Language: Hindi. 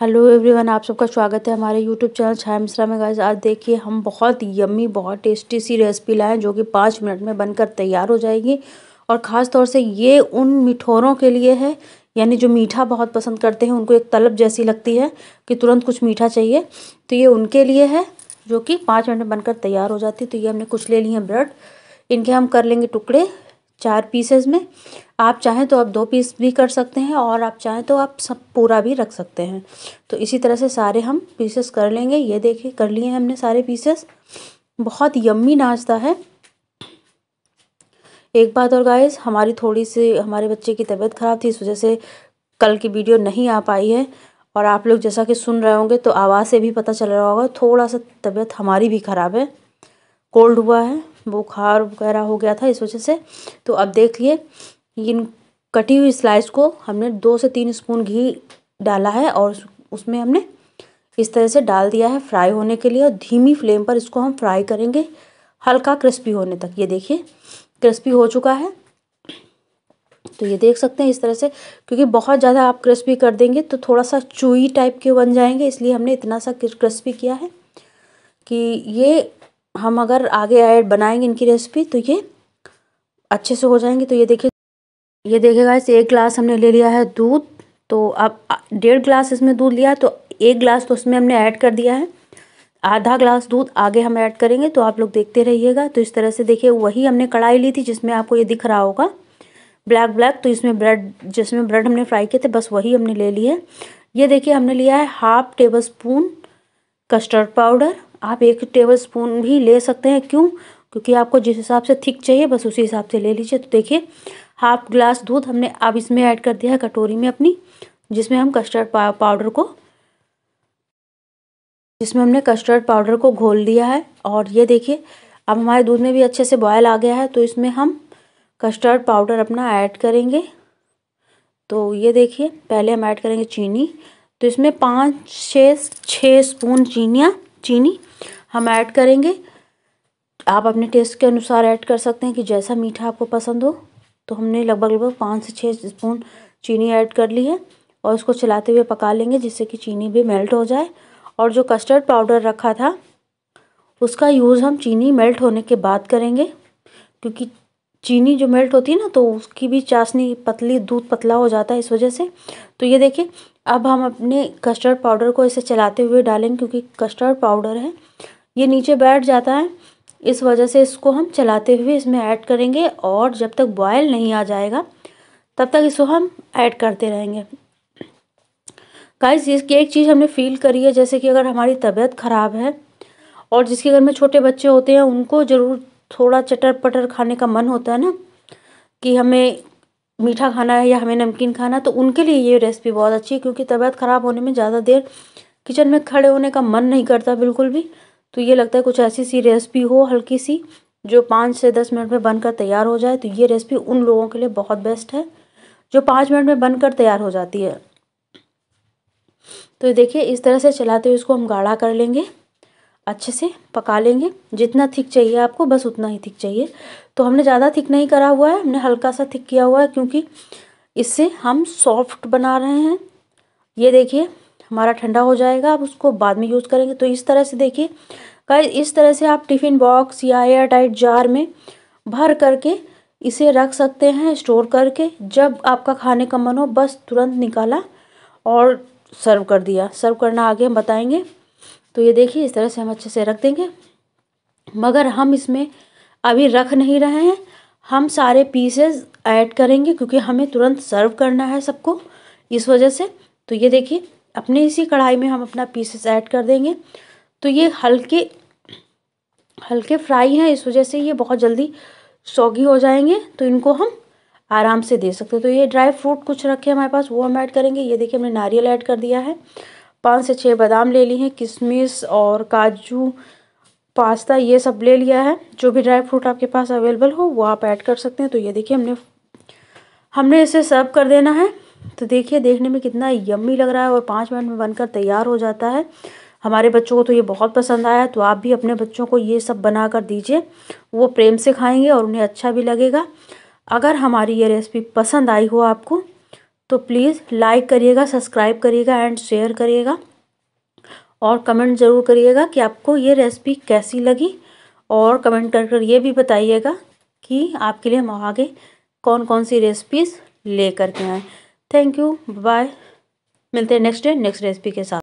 हेलो एवरीवन आप सबका स्वागत है हमारे यूट्यूब चैनल छाया मिश्रा में गाइस आज देखिए हम बहुत यम्मी बहुत टेस्टी सी रेसिपी लाए जो कि पाँच मिनट में बनकर तैयार हो जाएगी और ख़ास तौर से ये उन मिठोरों के लिए है यानी जो मीठा बहुत पसंद करते हैं उनको एक तलब जैसी लगती है कि तुरंत कुछ मीठा चाहिए तो ये उनके लिए है जो कि पाँच मिनट में बनकर तैयार हो जाती है तो ये हमने कुछ ले लिए हैं ब्रेड इनके हम कर लेंगे टुकड़े चार पीसेस में आप चाहें तो आप दो पीस भी कर सकते हैं और आप चाहें तो आप सब पूरा भी रख सकते हैं तो इसी तरह से सारे हम पीसेस कर लेंगे ये देखिए कर लिए हमने सारे पीसेस बहुत यम्मी नाश्ता है एक बात और गाइस हमारी थोड़ी सी हमारे बच्चे की तबीयत ख़राब थी इस वजह से कल की वीडियो नहीं आ पाई है और आप लोग जैसा कि सुन रहे होंगे तो आवाज़ से भी पता चल रहा होगा थोड़ा सा तबीयत हमारी भी ख़राब है कोल्ड हुआ है बुखार वगैरह हो गया था इस वजह से तो अब देखिए इन कटी हुई स्लाइस को हमने दो से तीन स्पून घी डाला है और उसमें हमने इस तरह से डाल दिया है फ्राई होने के लिए और धीमी फ्लेम पर इसको हम फ्राई करेंगे हल्का क्रिस्पी होने तक ये देखिए क्रिस्पी हो चुका है तो ये देख सकते हैं इस तरह से क्योंकि बहुत ज़्यादा आप क्रिस्पी कर देंगे तो थोड़ा सा चूई टाइप के बन जाएंगे इसलिए हमने इतना सा क्रिस्पी किया है कि ये हम अगर आगे ऐड बनाएंगे इनकी रेसिपी तो ये अच्छे से हो जाएंगे तो ये देखिए ये देखेगा इसे एक ग्लास हमने ले लिया है दूध तो अब डेढ़ ग्लास इसमें दूध लिया तो एक ग्लास तो उसमें हमने ऐड कर दिया है आधा ग्लास दूध आगे हम ऐड करेंगे तो आप लोग देखते रहिएगा तो इस तरह से देखिए वही हमने कढ़ाई ली थी जिसमें आपको ये दिख रहा होगा ब्लैक ब्लैक तो इसमें ब्रेड जिसमें ब्रेड हमने फ्राई किए थे बस वही हमने ले है ये देखिए हमने लिया है half tablespoon custard powder आप एक टेबल स्पून भी ले सकते हैं क्यों क्योंकि आपको जिस हिसाब से थिक चाहिए बस उसी हिसाब से ले लीजिए तो देखिए हाफ ग्लास दूध हमने अब इसमें ऐड कर दिया है कटोरी में अपनी जिसमें हम कस्टर्ड पाउडर को जिसमें हमने कस्टर्ड पाउडर को घोल दिया है और ये देखिए अब हमारे दूध में भी अच्छे से बॉयल आ गया है तो इसमें हम कस्टर्ड पाउडर अपना ऐड करेंगे तो ये देखिए पहले हम ऐड करेंगे चीनी तो इसमें पाँच छः छः स्पून चीनियाँ चीनी हम ऐड करेंगे आप अपने टेस्ट के अनुसार ऐड कर सकते हैं कि जैसा मीठा आपको पसंद हो तो हमने लगभग लगभग पाँच से छः स्पून चीनी ऐड कर ली है और उसको चलाते हुए पका लेंगे जिससे कि चीनी भी मेल्ट हो जाए और जो कस्टर्ड पाउडर रखा था उसका यूज़ हम चीनी मेल्ट होने के बाद करेंगे क्योंकि चीनी जो मेल्ट होती है ना तो उसकी भी चाशनी पतली दूध पतला हो जाता है इस वजह से तो ये देखिए अब हम अपने कस्टर्ड पाउडर को इसे चलाते हुए डालेंगे क्योंकि कस्टर्ड पाउडर है ये नीचे बैठ जाता है इस वजह से इसको हम चलाते हुए इसमें ऐड करेंगे और जब तक बॉयल नहीं आ जाएगा तब तक इसको हम ऐड करते रहेंगे गाइस इसकी एक चीज़ हमने फील करी है जैसे कि अगर हमारी तबीयत ख़राब है और जिसके घर में छोटे बच्चे होते हैं उनको ज़रूर थोड़ा चटर पटर खाने का मन होता है ना कि हमें मीठा खाना है या हमें नमकीन खाना है तो उनके लिए ये रेसिपी बहुत अच्छी है क्योंकि तबीयत ख़राब होने में ज़्यादा देर किचन में खड़े होने का मन नहीं करता बिल्कुल भी तो ये लगता है कुछ ऐसी सी रेसिपी हो हल्की सी जो पाँच से दस मिनट में बनकर तैयार हो जाए तो ये रेसिपी उन लोगों के लिए बहुत बेस्ट है जो पाँच मिनट में बनकर तैयार हो जाती है तो देखिए इस तरह से चलाते हुए इसको हम गाढ़ा कर लेंगे अच्छे से पका लेंगे जितना थिक चाहिए आपको बस उतना ही थिक चाहिए तो हमने ज़्यादा थिक नहीं करा हुआ है हमने हल्का सा थिक किया हुआ है क्योंकि इससे हम सॉफ्ट बना रहे हैं ये देखिए हमारा ठंडा हो जाएगा आप उसको बाद में यूज़ करेंगे तो इस तरह से देखिए का इस तरह से आप टिफ़िन बॉक्स या एयर टाइट जार में भर करके इसे रख सकते हैं स्टोर करके जब आपका खाने का मन हो बस तुरंत निकाला और सर्व कर दिया सर्व करना आगे हम बताएंगे तो ये देखिए इस तरह से हम अच्छे से रख देंगे मगर हम इसमें अभी रख नहीं रहे हैं हम सारे पीसेस ऐड करेंगे क्योंकि हमें तुरंत सर्व करना है सबको इस वजह से तो ये देखिए अपने इसी कढ़ाई में हम अपना पीसेस ऐड कर देंगे तो ये हल्के हल्के फ्राई हैं इस वजह से ये बहुत जल्दी सौगी हो जाएंगे तो इनको हम आराम से दे सकते हैं तो ये ड्राई फ्रूट कुछ रखे हमारे पास वो हम ऐड करेंगे ये देखिए हमने नारियल ऐड कर दिया है पाँच से छः बादाम ले ली हैं किशमिश और काजू पास्ता ये सब ले लिया है जो भी ड्राई फ्रूट आपके पास अवेलेबल हो वो आप ऐड कर सकते हैं तो ये देखिए हमने हमने इसे सर्व कर देना है तो देखिए देखने में कितना यम्मी लग रहा है और पाँच मिनट में बनकर तैयार हो जाता है हमारे बच्चों को तो ये बहुत पसंद आया तो आप भी अपने बच्चों को ये सब बना कर दीजिए वो प्रेम से खाएंगे और उन्हें अच्छा भी लगेगा अगर हमारी ये रेसिपी पसंद आई हो आपको तो प्लीज़ लाइक करिएगा सब्सक्राइब करिएगा एंड शेयर करिएगा और कमेंट ज़रूर करिएगा कि आपको ये रेसिपी कैसी लगी और कमेंट कर कर ये भी बताइएगा कि आपके लिए हम आगे कौन कौन सी रेसिपीज़ ले करके आएँ थैंक यू बाय मिलते हैं नेक्स्ट डे नेक्स्ट रेसिपी के साथ